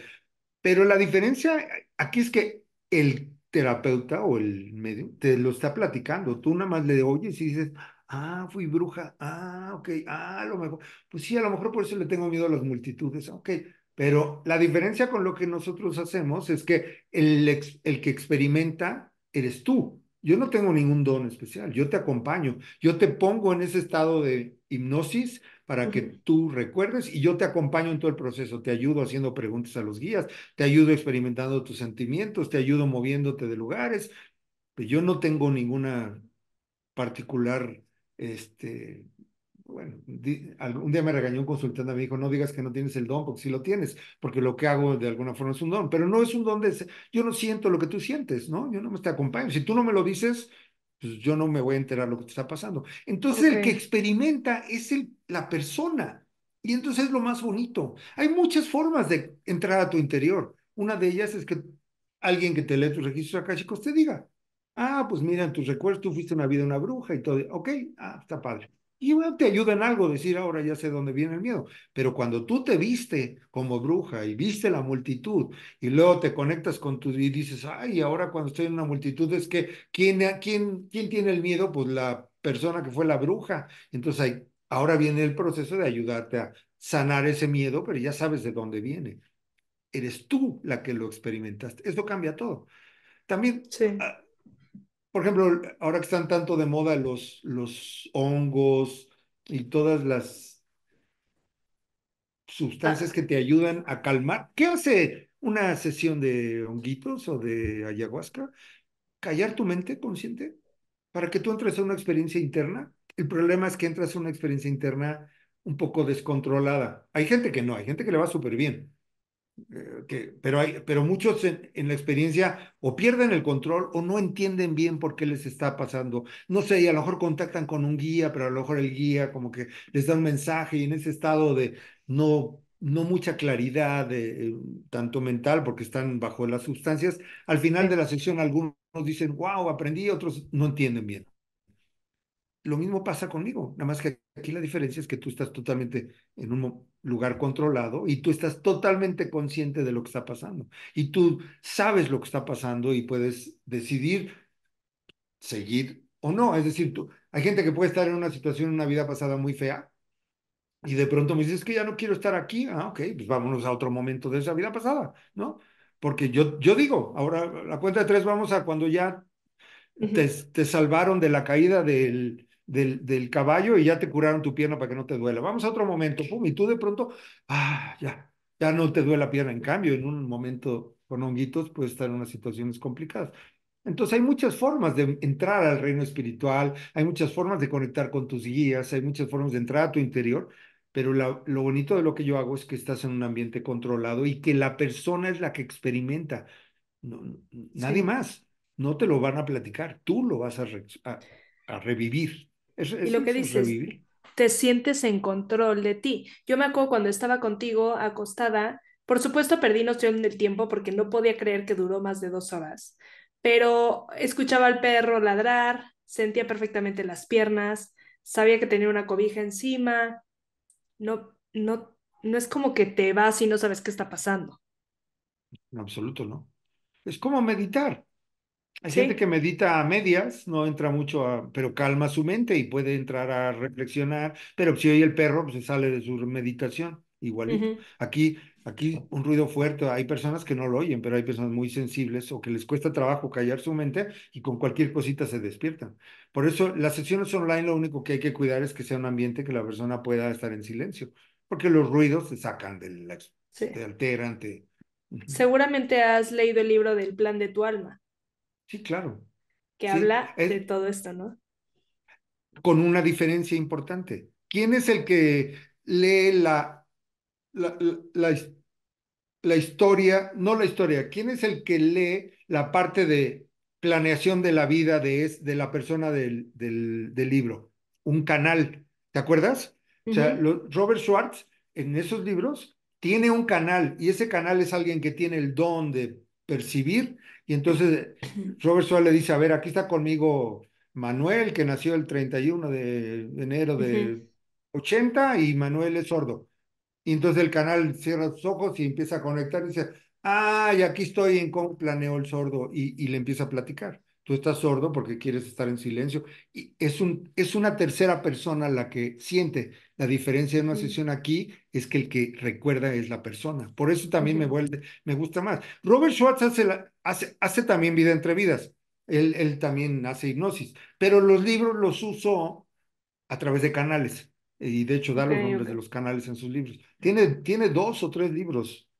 Pero la diferencia aquí es que el terapeuta o el medio te lo está platicando, tú nada más le oyes y dices, ah, fui bruja, ah, ok, ah, a lo mejor, pues sí, a lo mejor por eso le tengo miedo a las multitudes, ok, pero la diferencia con lo que nosotros hacemos es que el que experimenta eres tú. Yo no tengo ningún don especial, yo te acompaño, yo te pongo en ese estado de hipnosis, para que tú recuerdes y yo te acompaño en todo el proceso, te ayudo haciendo preguntas a los guías, te ayudo experimentando tus sentimientos, te ayudo moviéndote de lugares. Yo no tengo ninguna particular, este, bueno, algún día me regañó un consultante, me dijo, no digas que no tienes el don, porque sí lo tienes, porque lo que hago de alguna forma es un don, pero no es un don de, yo no siento lo que tú sientes, ¿no? Yo no me te acompaño. Si tú no me lo dices, pues yo no me voy a enterar lo que te está pasando. Entonces el que experimenta es el, la persona y entonces es lo más bonito. Hay muchas formas de entrar a tu interior. Una de ellas es que alguien que te lee tus registros acá, chicos, te diga, ah, pues mira, en tus recuerdos tú fuiste una vida una bruja y todo. Ok, ah, está padre. Y bueno, te ayuda en algo decir, ahora ya sé dónde viene el miedo. Pero cuando tú te viste como bruja y viste la multitud y luego te conectas con tu y dices, ay, ahora cuando estoy en una multitud es que, ¿quién, quién, quién tiene el miedo? Pues la persona que fue la bruja. Entonces ahí, ahora viene el proceso de ayudarte a sanar ese miedo, pero ya sabes de dónde viene. Eres tú la que lo experimentaste. Esto cambia todo. También sí. Ah, por ejemplo, ahora que están tanto de moda los, los hongos y todas las sustancias ah. que te ayudan a calmar, ¿qué hace una sesión de honguitos o de ayahuasca? Callar tu mente consciente para que tú entres a una experiencia interna. El problema es que entras a una experiencia interna un poco descontrolada. Hay gente que no, hay gente que le va súper bien. Eh, que, pero, hay, pero muchos en, la experiencia o pierden el control o no entienden bien por qué les está pasando. No sé, y a lo mejor contactan con un guía, pero a lo mejor el guía como que les da un mensaje y en ese estado de no, no mucha claridad, de, eh, tanto mental, porque están bajo las sustancias, al final de la sesión algunos dicen, wow, aprendí, otros no entienden bien. Lo mismo pasa conmigo, nada más que aquí la diferencia es que tú estás totalmente en un lugar controlado y tú estás totalmente consciente de lo que está pasando y tú sabes lo que está pasando y puedes decidir seguir o no. Es decir, tú, hay gente que puede estar en una situación, en una vida pasada muy fea y de pronto me dices que ya no quiero estar aquí. Ah, ok, pues vámonos a otro momento de esa vida pasada, ¿no? Porque yo, yo digo, ahora la cuenta de tres vamos a cuando ya te, salvaron de la caída del, del, caballo y ya te curaron tu pierna para que no te duela. Vamos a otro momento, pum, y tú de pronto, ah, ya, ya no te duele la pierna. En cambio, en un momento con honguitos puedes estar en unas situaciones complicadas. Entonces hay muchas formas de entrar al reino espiritual, hay muchas formas de conectar con tus guías, hay muchas formas de entrar a tu interior, pero lo bonito de lo que yo hago es que estás en un ambiente controlado y que la persona es la que experimenta, no, nadie más. No te lo van a platicar, tú lo vas a revivir, y lo que dices, te sientes en control de ti. Yo me acuerdo cuando estaba contigo acostada, por supuesto perdí noción del tiempo porque no podía creer que duró más de dos horas, pero escuchaba al perro ladrar, sentía perfectamente las piernas, sabía que tenía una cobija encima, no, no, no es como que te vas y no sabes qué está pasando. En absoluto, ¿no? Es como meditar. Hay gente que medita a medias, no entra mucho pero calma su mente y puede entrar a reflexionar, pero si oye el perro, pues se sale de su meditación, Igual, Aquí, aquí un ruido fuerte, hay personas que no lo oyen, pero hay personas muy sensibles o que les cuesta trabajo callar su mente y con cualquier cosita se despiertan. Por eso las sesiones online lo único que hay que cuidar es que sea un ambiente que la persona pueda estar en silencio, porque los ruidos se sacan del te alteran, te... Seguramente has leído el libro del plan de tu alma. Sí, claro. Que habla de todo esto, ¿no? Con una diferencia importante. ¿Quién es el que lee la, la, historia, no la historia, quién es el que lee la parte de planeación de la vida de, de la persona del, libro? Un canal, ¿te acuerdas? O sea, Robert Schwartz en esos libros tiene un canal y ese canal es alguien que tiene el don de percibir y entonces Robert Suárez le dice, a ver, aquí está conmigo Manuel, que nació el 31 de enero de 80 y Manuel es sordo. Y entonces el canal cierra sus ojos y empieza a conectar y dice, ay, aquí estoy en con planeo el sordo y le empieza a platicar tú estás sordo porque quieres estar en silencio. Y es, un, es una tercera persona la que siente. La diferencia de una sesión aquí es que el que recuerda es la persona. Por eso también me, me gusta más. Robert Schwartz hace, hace, también vida entre vidas. Él, él también hace hipnosis, pero los libros los usó a través de canales. Y de hecho da los nombres de los canales en sus libros. Tiene, tiene dos o tres libros.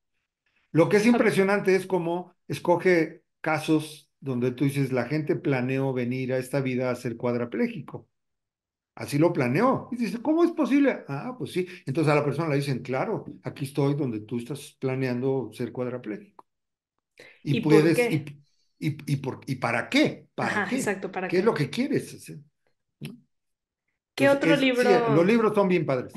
Lo que es impresionante es cómo escoge casos donde tú dices, la gente planeó venir a esta vida a ser cuadraplégico. Así lo planeó. Y dice, ¿cómo es posible? Ah, pues sí. Entonces a la persona le dicen, claro, aquí estoy donde tú estás planeando ser cuadraplégico. Y, puedes... Y, ¿Y, para qué? ¿Para qué? Exacto, ¿para qué? qué? es lo que quieres hacer? ¿Qué otro libro? los libros son bien padres.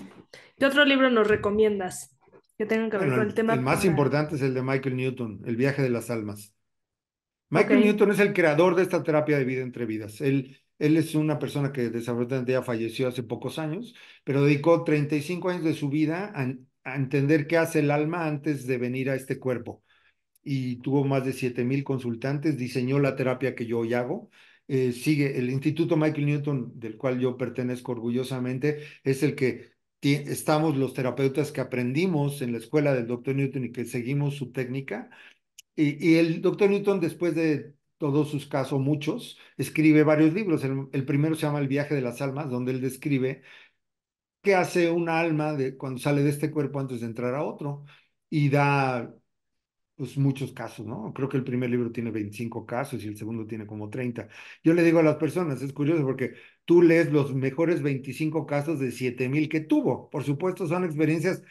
¿Qué otro libro nos recomiendas que tengan que ver el tema? El más importante es el de Michael Newton, El viaje de las almas. Michael Newton es el creador de esta terapia de vida entre vidas. Él, él es una persona que desafortunadamente ya falleció hace pocos años, pero dedicó 35 años de su vida a, entender qué hace el alma antes de venir a este cuerpo. Y tuvo más de 7000 consultantes, diseñó la terapia que yo hoy hago. Eh, sigue el Instituto Michael Newton, del cual yo pertenezco orgullosamente, es el que estamos los terapeutas que aprendimos en la escuela del doctor Newton y que seguimos su técnica y, el doctor Newton, después de todos sus casos, muchos, escribe varios libros. El, primero se llama El viaje de las almas, donde él describe qué hace una alma cuando sale de este cuerpo antes de entrar a otro. Y da pues, muchos casos, ¿no? Creo que el primer libro tiene 25 casos y el segundo tiene como 30. Yo le digo a las personas, es curioso porque tú lees los mejores 25 casos de 7000 que tuvo. Por supuesto, son experiencias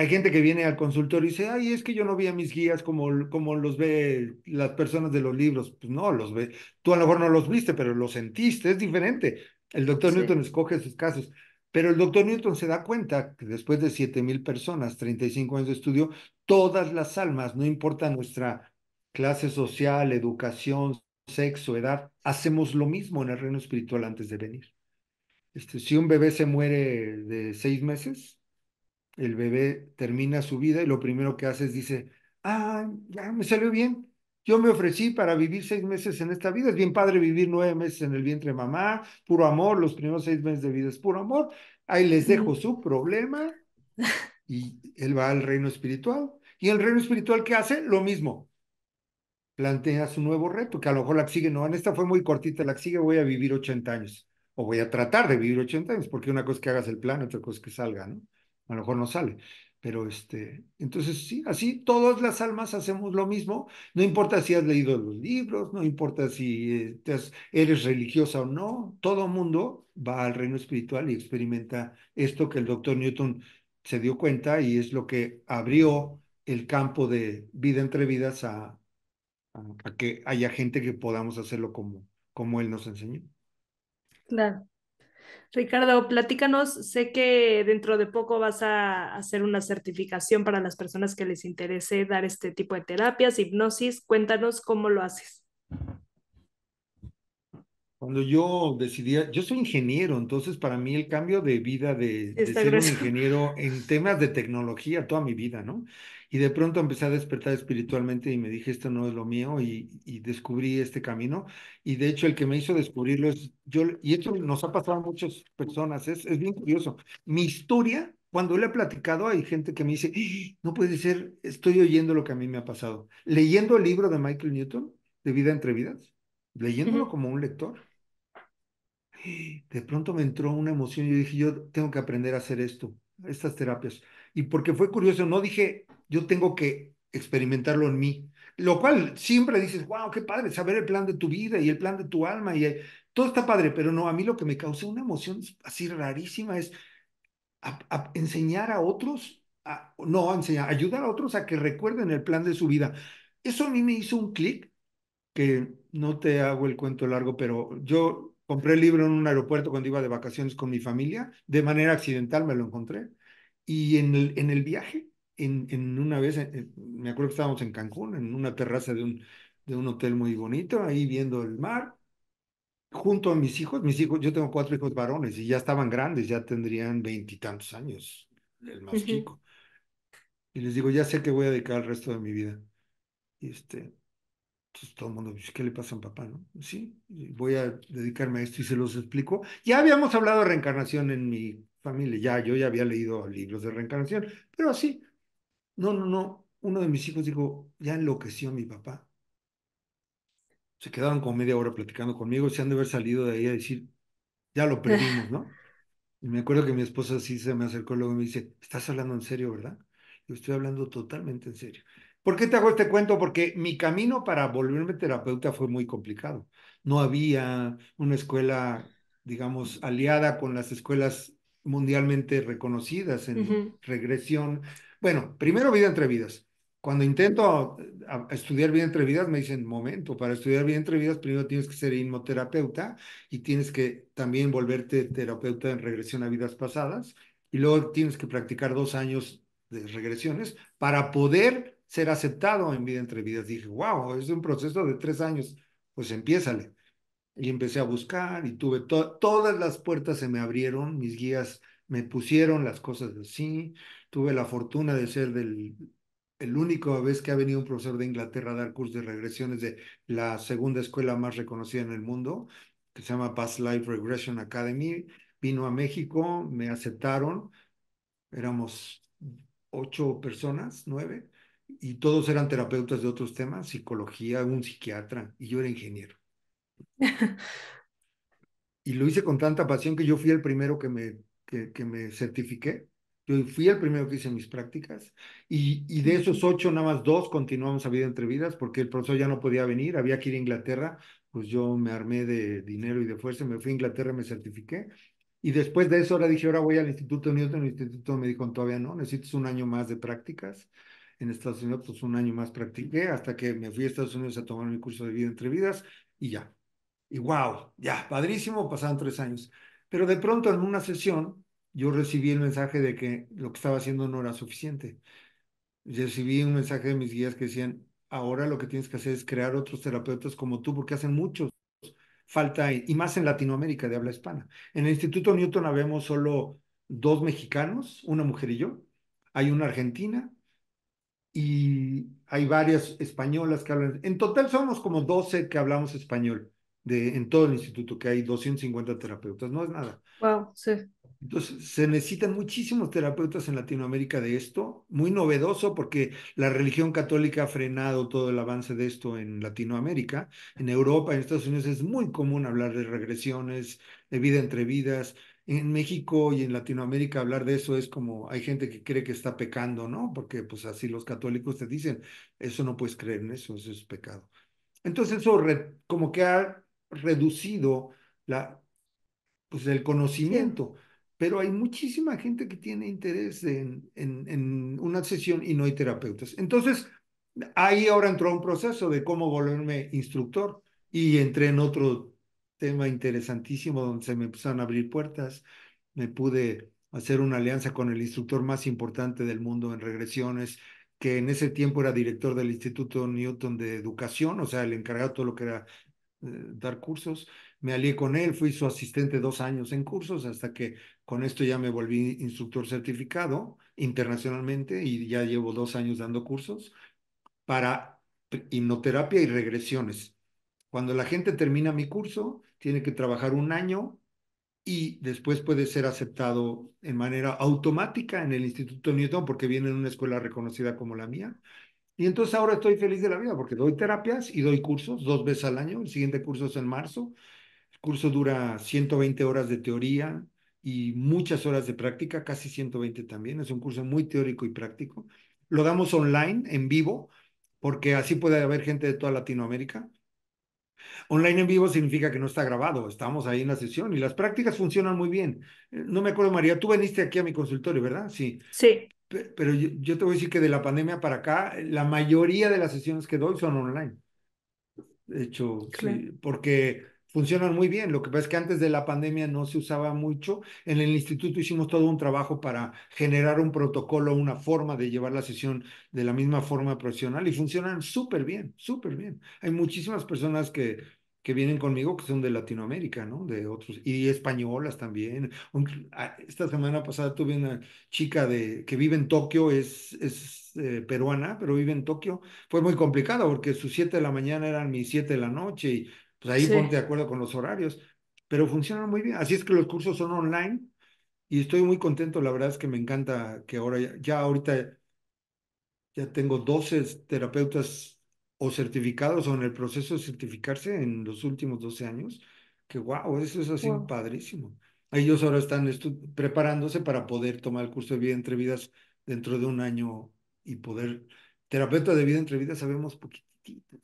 hay gente que viene al consultorio y dice, ay, es que yo no vi a mis guías como, como los ve las personas de los libros. Pues no, los ve. Tú a lo mejor no los viste, pero los sentiste, es diferente. El doctor Newton escoge sus casos. Pero el doctor Newton se da cuenta que después de 7.000 personas, 35 años de estudio, todas las almas, no importa nuestra clase social, educación, sexo, edad, hacemos lo mismo en el reino espiritual antes de venir. Este, si un bebé se muere de seis meses, el bebé termina su vida y lo primero que hace es dice, ah, ya me salió bien. Yo me ofrecí para vivir seis meses en esta vida. Es bien padre vivir nueve meses en el vientre de mamá, puro amor, los primeros seis meses de vida es puro amor. Ahí les dejo su problema y él va al reino espiritual. ¿Y el reino espiritual qué hace? Lo mismo. Plantea su nuevo reto, que a lo mejor la sigue, no, en esta fue muy cortita, la sigue voy a vivir 80 años, o voy a tratar de vivir 80 años, porque una cosa es que hagas el plan, otra cosa es que salga, ¿no? a lo mejor no sale. Pero este, entonces sí, así todas las almas hacemos lo mismo, no importa si has leído los libros, no importa si eh, eres religiosa o no, todo mundo va al reino espiritual y experimenta esto que el doctor Newton se dio cuenta y es lo que abrió el campo de vida entre vidas a, que haya gente que podamos hacerlo como, como él nos enseñó. Claro. Ricardo, platícanos, sé que dentro de poco vas a hacer una certificación para las personas que les interese dar este tipo de terapias, hipnosis, cuéntanos cómo lo haces. Cuando yo decidía, yo soy ingeniero, entonces para mí el cambio de vida de, ser un ingeniero en temas de tecnología toda mi vida, ¿no? Y de pronto empecé a despertar espiritualmente y me dije, esto no es lo mío y, descubrí este camino. Y de hecho el que me hizo descubrirlo es yo, y esto nos ha pasado a muchas personas, es, es bien curioso. Mi historia, cuando le he platicado, hay gente que me dice, ¡Ah! no puede ser, estoy oyendo lo que a mí me ha pasado. Leyendo el libro de Michael Newton, de vida entre vidas, leyéndolo como un lector de pronto me entró una emoción y yo dije, yo tengo que aprender a hacer esto, estas terapias. Y porque fue curioso, no dije, yo tengo que experimentarlo en mí, lo cual siempre dices, wow, qué padre, saber el plan de tu vida y el plan de tu alma y todo está padre, pero no, a mí lo que me causó una emoción así rarísima es enseñar a otros, no, enseñar, ayudar a otros a que recuerden el plan de su vida. Eso a mí me hizo un clic que no te hago el cuento largo, pero yo Compré el libro en un aeropuerto cuando iba de vacaciones con mi familia. De manera accidental me lo encontré. Y en el, en el viaje, en, en una vez, eh, eh, me acuerdo que estábamos en Cancún, en una terraza de un, de un hotel muy bonito, ahí viendo el mar, junto a mis hijos. Mis hijos, yo tengo cuatro hijos varones y ya estaban grandes, ya tendrían veintitantos años, el más chico. Y les digo, ya sé que voy a dedicar el resto de mi vida. Y este, entonces todo el mundo dice, ¿qué le pasa a papá? No? Sí, voy a dedicarme a esto y se los explico. Ya habíamos hablado de reencarnación en mi familia, ya yo ya había leído libros de reencarnación, pero así, no, no, no, uno de mis hijos dijo, ya enloqueció mi papá. Se quedaban como media hora platicando conmigo, se han de haber salido de ahí a decir, ya lo perdimos, ¿no? Y me acuerdo que mi esposa sí se me acercó luego y me dice, estás hablando en serio, ¿verdad? Yo estoy hablando totalmente en serio. ¿Por qué te hago este cuento? Porque mi camino para volverme terapeuta fue muy complicado. No había una escuela, digamos, aliada con las escuelas mundialmente reconocidas en regresión. Bueno, primero vida entre vidas. Cuando intento eh, estudiar vida entre vidas, me dicen, momento, para estudiar vida entre vidas primero tienes que ser inmoterapeuta y tienes que también volverte terapeuta en regresión a vidas pasadas y luego tienes que practicar dos años de regresiones para poder ser aceptado en vida entre vidas. Dije, wow, es un proceso de tres años, pues empiézale. Y empecé a buscar y tuve todas las puertas se me abrieron, mis guías me pusieron las cosas así, tuve la fortuna de ser del el único vez que ha venido un profesor de Inglaterra a dar cursos de regresiones de la segunda escuela más reconocida en el mundo, que se llama Past Life Regression Academy, vino a México, me aceptaron, éramos ocho personas, nueve, y todos eran terapeutas de otros temas, psicología, un psiquiatra, y yo era ingeniero. y lo hice con tanta pasión que yo fui el primero que me, que, me certifiqué. Yo fui el primero que hice mis prácticas y, de esos ocho, nada más dos continuamos a vida entre vidas porque el profesor ya no podía venir, había que ir a Inglaterra, pues yo me armé de dinero y de fuerza, me fui a Inglaterra, me certifiqué y después de eso ahora dije, ahora voy al Instituto Newton, el Instituto me dijo, todavía no, necesitas un año más de prácticas en Estados Unidos, pues un año más practiqué hasta que me fui a Estados Unidos a tomar mi curso de vida entre vidas y ya. Y wow, ya, padrísimo, pasaron tres años. Pero de pronto en una sesión yo recibí el mensaje de que lo que estaba haciendo no era suficiente. Recibí un mensaje de mis guías que decían, ahora lo que tienes que hacer es crear otros terapeutas como tú, porque hacen muchos falta, y más en Latinoamérica de habla hispana. En el Instituto Newton habemos solo dos mexicanos, una mujer y yo. Hay una argentina, y hay varias españolas que hablan. En total somos como 12 que hablamos español de, en todo el instituto, que hay 250 terapeutas, no es nada. Wow, sí. Entonces, se necesitan muchísimos terapeutas en Latinoamérica de esto, muy novedoso porque la religión católica ha frenado todo el avance de esto en Latinoamérica. En Europa, en Estados Unidos es muy común hablar de regresiones, de vida entre vidas, en México y en Latinoamérica hablar de eso es como hay gente que cree que está pecando, ¿no? Porque pues así los católicos te dicen, eso no puedes creer en eso, eso es pecado. Entonces eso como que ha reducido la, pues, el conocimiento, pero hay muchísima gente que tiene interés en, en, en una sesión y no hay terapeutas. Entonces ahí ahora entró un proceso de cómo volverme instructor y entré en otro tema interesantísimo donde se me empezaron a abrir puertas. Me pude hacer una alianza con el instructor más importante del mundo en regresiones, que en ese tiempo era director del Instituto Newton de Educación, o sea, el encargado de todo lo que era eh, dar cursos. Me alié con él, fui su asistente dos años en cursos, hasta que con esto ya me volví instructor certificado internacionalmente y ya llevo dos años dando cursos para hipnoterapia y regresiones. Cuando la gente termina mi curso, tiene que trabajar un año y después puede ser aceptado en manera automática en el Instituto Newton porque viene en una escuela reconocida como la mía. Y entonces ahora estoy feliz de la vida porque doy terapias y doy cursos dos veces al año. El siguiente curso es en marzo. El curso dura 120 horas de teoría y muchas horas de práctica, casi 120 también. Es un curso muy teórico y práctico. Lo damos online, en vivo, porque así puede haber gente de toda Latinoamérica. Online en vivo significa que no está grabado, estamos ahí en la sesión y las prácticas funcionan muy bien. Eh, no me acuerdo, María, tú veniste aquí a mi consultorio, ¿verdad? Sí. Sí. Pero yo, te voy a decir que de la pandemia para acá, eh, la mayoría de las sesiones que doy son online. De hecho, sí, porque funcionan muy bien. Lo que pasa es que antes de la pandemia no se usaba mucho. En el instituto hicimos todo un trabajo para generar un protocolo, una forma de llevar la sesión de la misma forma profesional y funcionan súper bien, súper bien. Hay muchísimas personas que, que vienen conmigo que son de Latinoamérica, ¿no? De otros, y españolas también. Ah, esta semana pasada tuve una chica de, que vive en Tokio, es, es eh, peruana, pero vive en Tokio. Fue muy complicado porque sus 7 de la mañana eran mis 7 de la noche y pues ahí ponte de acuerdo con los horarios, pero funcionan muy bien. Así es que los cursos son online y estoy muy contento. La verdad es que me encanta que ahora, ya, ahorita, ya tengo 12 terapeutas o certificados o en el proceso de certificarse en los últimos 12 años. Que wow, eso es así padrísimo. Ellos ahora están preparándose para poder tomar el curso de vida entre vidas dentro de un año y poder. Terapeuta de vida entre vidas sabemos poquititos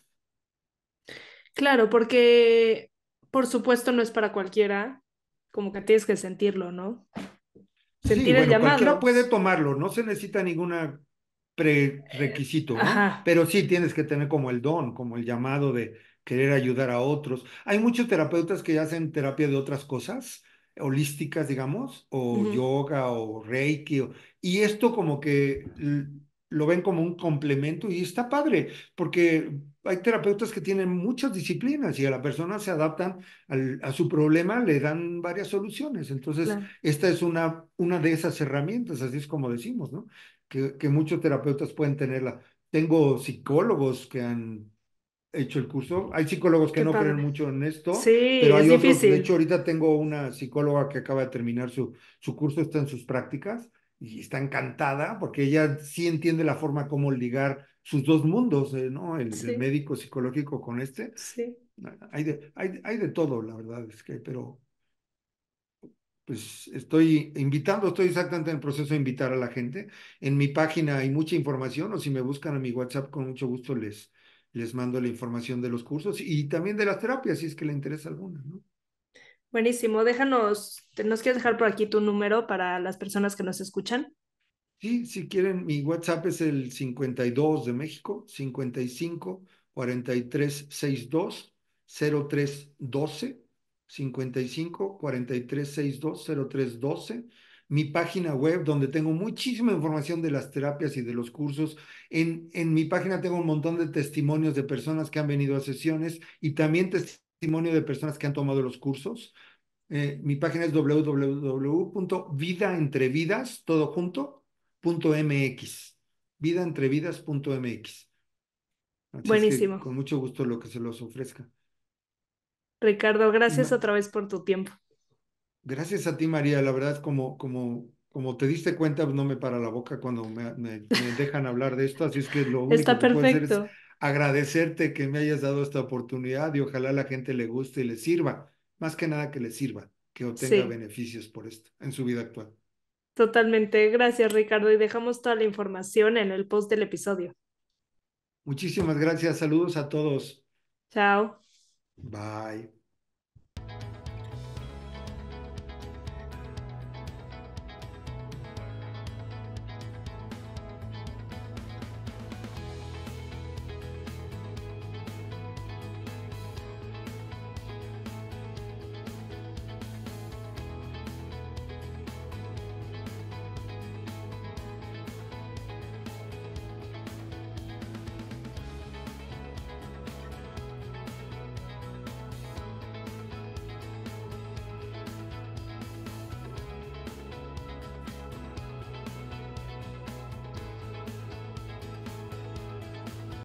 Claro, porque por supuesto no es para cualquiera, como que tienes que sentirlo, ¿no? Sentir el llamado. Cualquiera puede tomarlo, no se necesita ningún prerequisito, ¿no? pero sí tienes que tener como el don, como el llamado de querer ayudar a otros. Hay muchos terapeutas que ya hacen terapia de otras cosas, holísticas, digamos, o yoga o reiki, y esto como que lo ven como un complemento y está padre, porque hay terapeutas que tienen muchas disciplinas y a la persona se adaptan a su problema, le dan varias soluciones. Entonces, esta es una, una de esas herramientas, así es como decimos, ¿no? Que, muchos terapeutas pueden tenerla. Tengo psicólogos que han hecho el curso. Hay psicólogos que no creen mucho en esto, pero hay es otros. De hecho, ahorita tengo una psicóloga que acaba de terminar su, su curso, está en sus prácticas y está encantada porque ella sí entiende la forma como ligar sus dos mundos, eh, ¿no? El, médico psicológico con este. Sí. Hay de, hay, hay de todo, la verdad, es que, pero pues estoy invitando, estoy exactamente en el proceso de invitar a la gente. En mi página hay mucha información o si me buscan a mi WhatsApp con mucho gusto les, les mando la información de los cursos y también de las terapias si es que le interesa alguna, ¿no? Buenísimo. Déjanos, ¿nos quieres dejar por aquí tu número para las personas que nos escuchan? Sí, si quieren, mi WhatsApp es el 52 de México, 55 43 62 03 12, 55 43 62 03 12 mi página web donde tengo muchísima información de las terapias y de los cursos. En, en mi página tengo un montón de testimonios de personas que han venido a sesiones y también testimonios testimonio de personas que han tomado los cursos. Eh, mi página es www.vidaentrevidas, todo junto, punto vidaentrevidas.mx. Buenísimo. con mucho gusto lo que se los ofrezca. Ricardo, gracias otra vez por tu tiempo. Gracias a ti, María. La verdad, como, como, como te diste cuenta, no me para la boca cuando me, dejan hablar de esto, así es que lo único Está perfecto agradecerte que me hayas dado esta oportunidad y ojalá la gente le guste y le sirva, más que nada que le sirva, que obtenga beneficios por esto en su vida actual. Totalmente, gracias Ricardo y dejamos toda la información en el post del episodio. Muchísimas gracias, saludos a todos. Chao. Bye.